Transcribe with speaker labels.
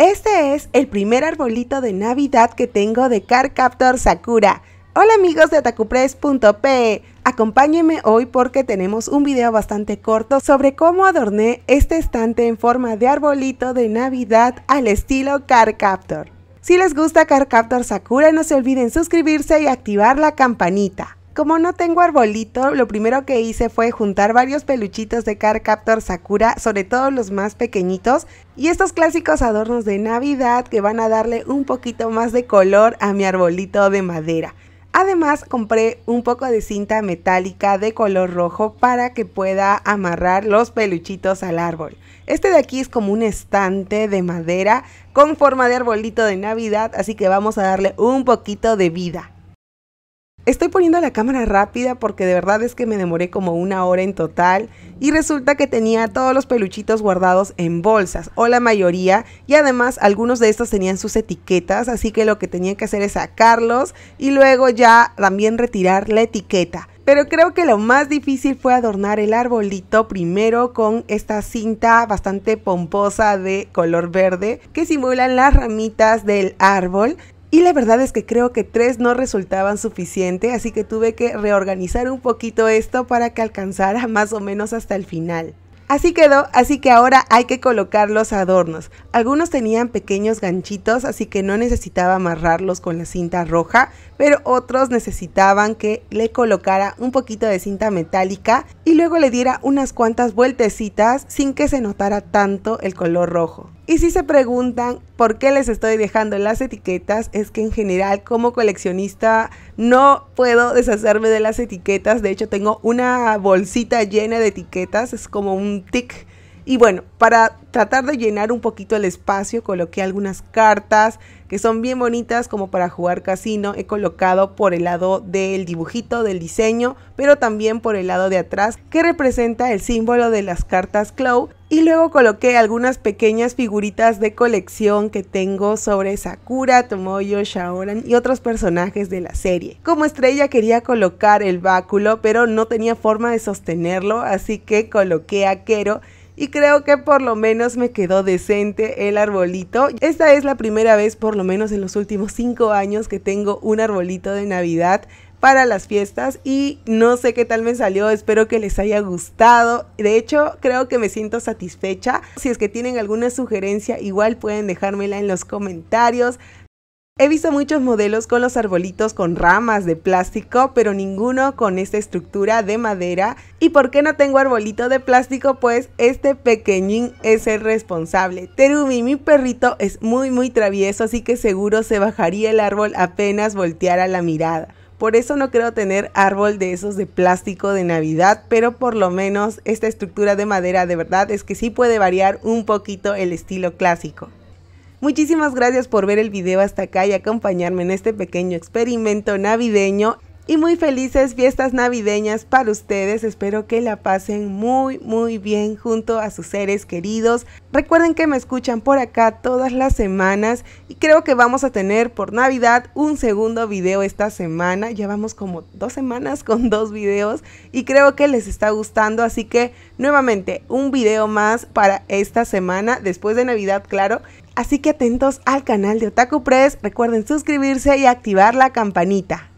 Speaker 1: Este es el primer arbolito de Navidad que tengo de Car Captor Sakura. Hola amigos de atacupress.pe, acompáñenme hoy porque tenemos un video bastante corto sobre cómo adorné este estante en forma de arbolito de Navidad al estilo Car Captor. Si les gusta Car Captor Sakura no se olviden suscribirse y activar la campanita como no tengo arbolito, lo primero que hice fue juntar varios peluchitos de Captor Sakura, sobre todo los más pequeñitos, y estos clásicos adornos de Navidad que van a darle un poquito más de color a mi arbolito de madera. Además compré un poco de cinta metálica de color rojo para que pueda amarrar los peluchitos al árbol. Este de aquí es como un estante de madera con forma de arbolito de Navidad, así que vamos a darle un poquito de vida. Estoy poniendo la cámara rápida porque de verdad es que me demoré como una hora en total y resulta que tenía todos los peluchitos guardados en bolsas o la mayoría y además algunos de estos tenían sus etiquetas así que lo que tenía que hacer es sacarlos y luego ya también retirar la etiqueta. Pero creo que lo más difícil fue adornar el arbolito primero con esta cinta bastante pomposa de color verde que simulan las ramitas del árbol y la verdad es que creo que tres no resultaban suficiente, así que tuve que reorganizar un poquito esto para que alcanzara más o menos hasta el final. Así quedó, así que ahora hay que colocar los adornos. Algunos tenían pequeños ganchitos, así que no necesitaba amarrarlos con la cinta roja, pero otros necesitaban que le colocara un poquito de cinta metálica y luego le diera unas cuantas vueltecitas sin que se notara tanto el color rojo. Y si se preguntan por qué les estoy dejando las etiquetas, es que en general como coleccionista no puedo deshacerme de las etiquetas. De hecho, tengo una bolsita llena de etiquetas, es como un tic y bueno, para tratar de llenar un poquito el espacio, coloqué algunas cartas que son bien bonitas como para jugar casino. He colocado por el lado del dibujito, del diseño, pero también por el lado de atrás, que representa el símbolo de las cartas Clow. Y luego coloqué algunas pequeñas figuritas de colección que tengo sobre Sakura, Tomoyo, Shaoran y otros personajes de la serie. Como estrella quería colocar el báculo, pero no tenía forma de sostenerlo, así que coloqué a Kero y creo que por lo menos me quedó decente el arbolito. Esta es la primera vez por lo menos en los últimos 5 años que tengo un arbolito de Navidad para las fiestas y no sé qué tal me salió, espero que les haya gustado. De hecho, creo que me siento satisfecha. Si es que tienen alguna sugerencia, igual pueden dejármela en los comentarios. He visto muchos modelos con los arbolitos con ramas de plástico, pero ninguno con esta estructura de madera. ¿Y por qué no tengo arbolito de plástico? Pues este pequeñín es el responsable. Terumi, mi perrito, es muy muy travieso, así que seguro se bajaría el árbol apenas volteara la mirada. Por eso no creo tener árbol de esos de plástico de Navidad, pero por lo menos esta estructura de madera de verdad es que sí puede variar un poquito el estilo clásico. Muchísimas gracias por ver el video hasta acá y acompañarme en este pequeño experimento navideño y muy felices fiestas navideñas para ustedes. Espero que la pasen muy, muy bien junto a sus seres queridos. Recuerden que me escuchan por acá todas las semanas y creo que vamos a tener por Navidad un segundo video esta semana. Llevamos como dos semanas con dos videos y creo que les está gustando. Así que nuevamente un video más para esta semana después de Navidad, claro. Así que atentos al canal de Otaku Press, recuerden suscribirse y activar la campanita.